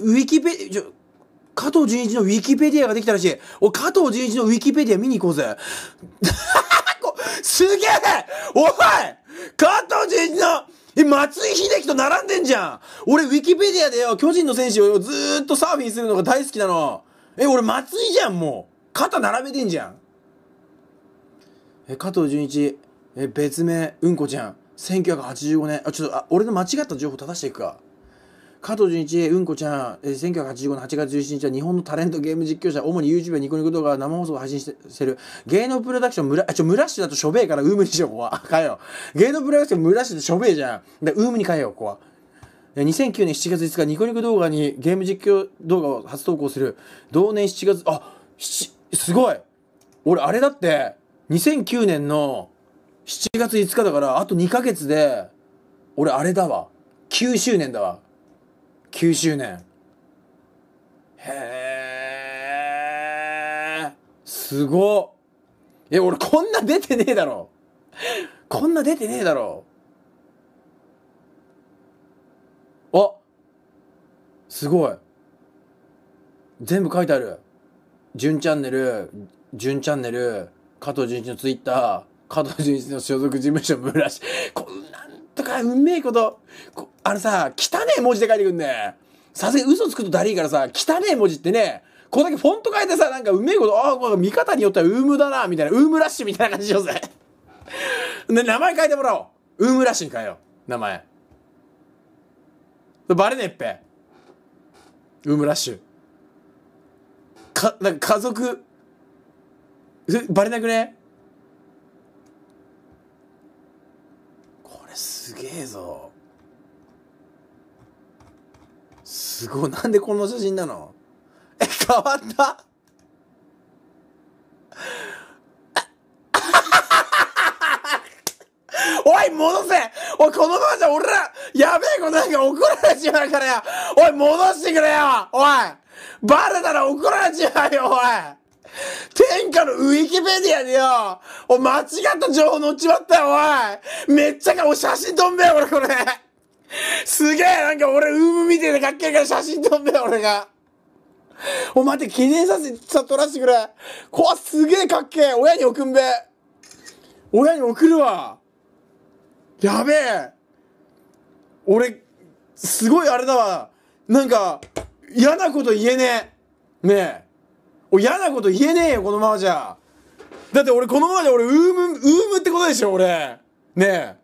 ウィキペディア、加藤純一のウィキペディアができたらしい。お、加藤純一のウィキペディア見に行こうぜ。すげえおい加藤純一のえ、松井秀喜と並んでんじゃん俺、ウィキペディアでよ、巨人の選手をずーっとサーフィンするのが大好きなの。え、俺、松井じゃん、もう。肩並べてんじゃん。え、加藤純一、え、別名、うんこちゃん。1985年。あ、ちょっと、あ、俺の間違った情報正していくか。加藤純一、うんこちゃん、えー、1985年8月17日は日本のタレント、ゲーム実況者、主に YouTube やニコニコ動画生放送を配信してる。芸能プロダクション、むら、ちょ、むらだとしょべえからウームにしよう、ここは。変えよう。芸能プロダクション、むらしでしょべえじゃん。で、ウームに変えよう、こわ。は。2009年7月5日、ニコニコ動画にゲーム実況動画を初投稿する。同年7月、あ、すごい俺、あれだって、2009年の7月5日だから、あと2ヶ月で、俺、あれだわ。9周年だわ。90年へえすごえ俺こんな出てねえだろこんな出てねえだろあすごい全部書いてある「純チャンネル」「純チャンネル」「加藤純一のツイッター」「加藤純一の所属事務所村」ことかうめえことあのさ汚ねえ文字で書いてくんねさすがに嘘つくとだりーからさ汚ねえ文字ってねこれだけフォント変えてさなんかうめえことああ見方によってはウームだなみたいなウームラッシュみたいな感じしようぜ ね、名前変えてもらおうウームラッシュに変えよう名前バレねえっぺウームラッシュかなんか家族バレなくねすげえぞすごいなんでこの写真なのえ変わった おい戻せおいこのままじゃ俺らやべえことなんか怒られちまうからよおい戻してくれよおいバレたら怒られちまうよおい天下のウィキペディアでよ、お、間違った情報載っちまったよ、おい。めっちゃか、お、写真飛んべよ、俺、これ。すげえ、なんか俺、ウーム見ててかっけえから写真飛んべよ、俺が。お、待って、記念させ、さ、撮らせてくれ。こわ、すげえかっけえ。親に送んべ。親に送るわ。やべえ。俺、すごいあれだわ。なんか、嫌なこと言えねえ。ねえ。俺嫌なこと言えねえよこのままじゃだって俺このままじゃ俺ウームウームってことでしょ俺ねえ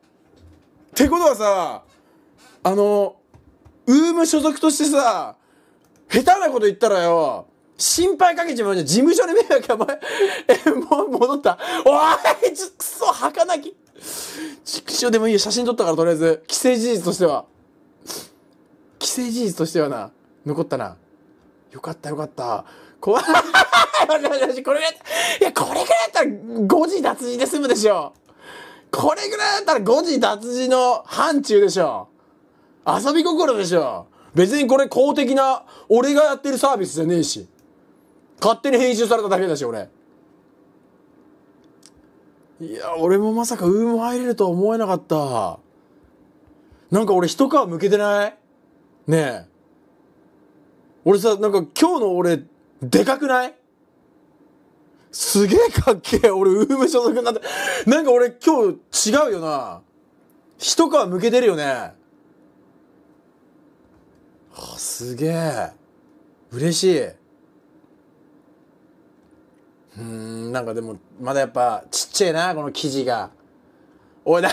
ってことはさあのウーム所属としてさ下手なこと言ったらよ心配かけちまうじゃん事務所に迷惑やばい えもう戻ったおいちくそ儚き畜生でもいいよ写真撮ったからとりあえず既成事実としては既成事実としてはな残ったなよかったよかった怖い。これいや、これぐらいだったら5時脱字で済むでしょ。これぐらいだったら5時脱字の範疇でしょ。遊び心でしょ。別にこれ公的な、俺がやってるサービスじゃねえし。勝手に編集されただけだし、俺。いや、俺もまさかウーム入れるとは思えなかった。なんか俺一皮向けてないねえ。俺さ、なんか今日の俺、でかくないすげえかっけえ。俺、ウーム所属になって。なんか俺今日違うよな。一皮むけてるよね。はあ、すげえ。嬉しい。うん、なんかでも、まだやっぱちっちゃいな、この生地が。おいな、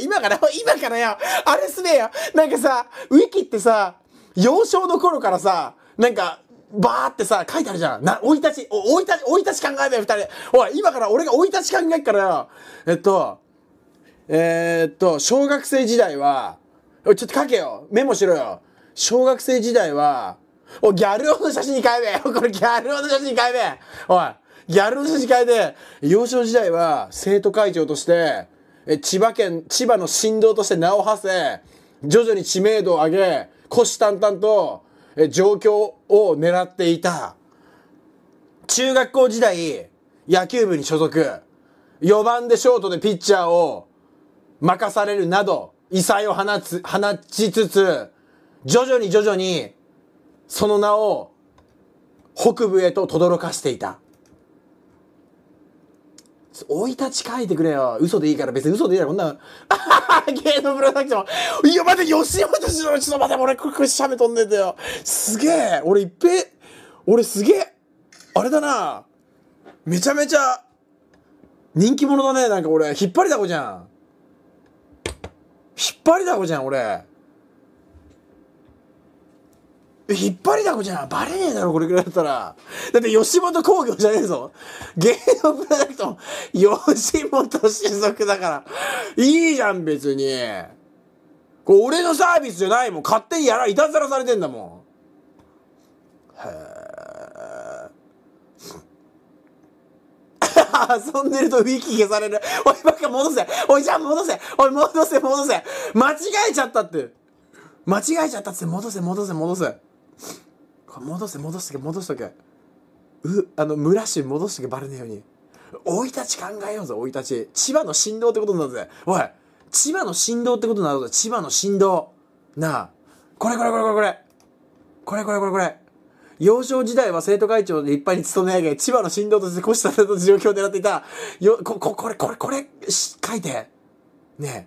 今から、今からよ、あれすねえよ。なんかさ、ウィキってさ、幼少の頃からさ、なんか、バーってさ、書いてあるじゃん。な、生い立ち、生い立ち、生い立ち考えべ、よ、二人。おい、今から俺が生い立ち考えっからよ。えっと、えー、っと、小学生時代は、おい、ちょっと書けよ。メモしろよ。小学生時代は、お い、ギャル男の写真に変えべ。これギャル男の写真に変えべ。おい、ギャル男の写真変えて、幼少時代は生徒会長として、え、千葉県、千葉の振動として名を馳せ、徐々に知名度を上げ、虎視眈々と、状況を狙っていた、中学校時代、野球部に所属、4番でショートでピッチャーを任されるなど、異彩を放つ、放ちつつ、徐々に徐々に、その名を北部へと轟かしていた。生い立ち書いてくれよ。嘘でいいから、別に嘘でいいから、こんな、芸能プロダクション。いや、待って、吉本しろ、ちょっと待って、俺、くしゃみ飛んでんだよ。すげえ。俺、いっぺ俺、すげえ。あれだな。めちゃめちゃ、人気者だね。なんか俺、引っ張りだこじゃん。引っ張りだこじゃん、俺。引っ張りだこじゃんバレねえだろこれくらいだったらだって吉本興業じゃねえぞ芸能プロダクト吉本所属だからいいじゃん別にこれ俺のサービスじゃないもん勝手にやらいたずらされてんだもんへえ遊んでるとウィキ消されるおいばっか戻せおいじゃん戻せおい戻せ戻せ間違えちゃったって間違えちゃったって戻せ戻せ戻せ戻して戻して戻しとけうあの村市戻しとけバレねえように生い立ち考えようぞ生い立ち千葉の振動ってことになるぜおい千葉の振動ってことになるぞ千葉の振動なあこれこれこれこれこれこれこれこれこれ幼少時代は生徒会長でいっぱいに勤め上げ、千葉の振動として虎した状況を狙っていた、よ、こ、こ、これ、これ、これ、書いて。ねえ。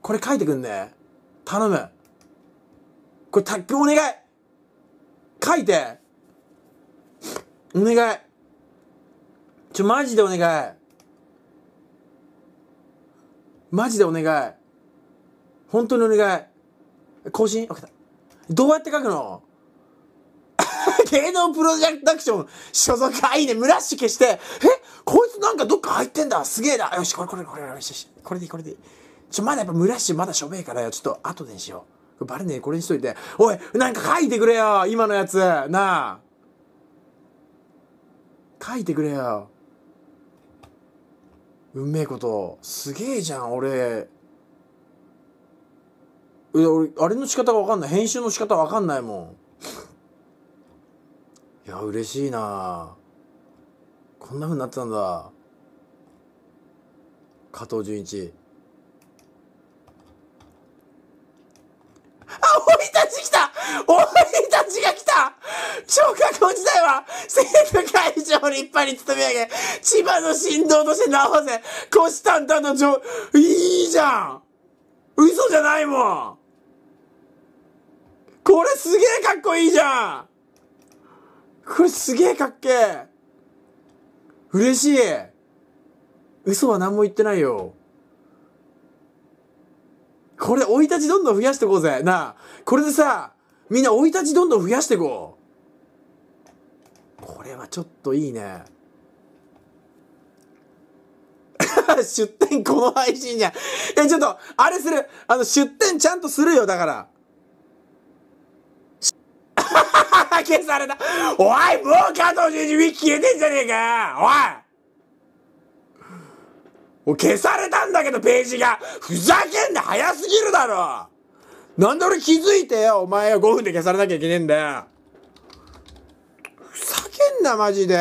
これ書いてくんね。頼む。これ、卓球お願い書いてお願いちょ、マジでお願いマジでお願い本当にお願い更新分かった。どうやって書くの 芸能プロジェクション所属あ、いいね、ムラッシュ消して、えこいつなんかどっか入ってんだすげえな。よし、これこれこれ、よしよし、これでいい、これでいい。ちょ、まだやっぱムラッシュまだしょべえからよ、ちょっと後でにしよう。バレねえ、これにしといて。おい、なんか書いてくれよ今のやつなあ書いてくれよ。うめえこと。すげえじゃん、俺。い俺、あれの仕方がわかんない。編集の仕方わかんないもん。いや、嬉しいなこんな風になってたんだ。加藤純一。お前たちが来た小学校時代は生徒会長を立派に勤め上げ、千葉の振動として治せ、虎視眈々の上、いいじゃん嘘じゃないもんこれすげえかっこいいじゃんこれすげえかっけえ嬉しい嘘は何も言ってないよ。これ、生い立ちどんどん増やしてこうぜ。なあ、これでさ、みんな生い立ちどんどん増やしていこう。これはちょっといいね。出店この配信じゃん。え、ちょっと、あれする。あの、出店ちゃんとするよ、だから。消された。おい、もう加藤純一、消えてんじゃねえかおいお消されたんだけど、ページが。ふざけんな、早すぎるだろなんで俺気づいてよ、お前は5分で消されなきゃいけねえんだよ。ふざけんな、マジで。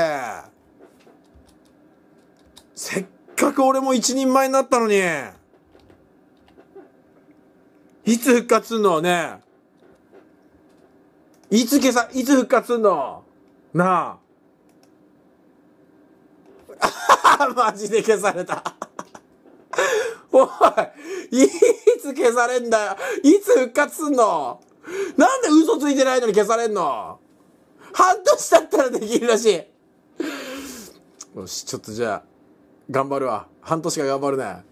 せっかく俺も一人前になったのに。いつ復活すんのね。いつ消さ、いつ復活すんのなあ。マジで消された。おい、いいつ消されんだよいつ復活すんのなんで嘘ついてないのに消されんの半年経ったらできるらしい。よし、ちょっとじゃあ、頑張るわ。半年間頑張るね。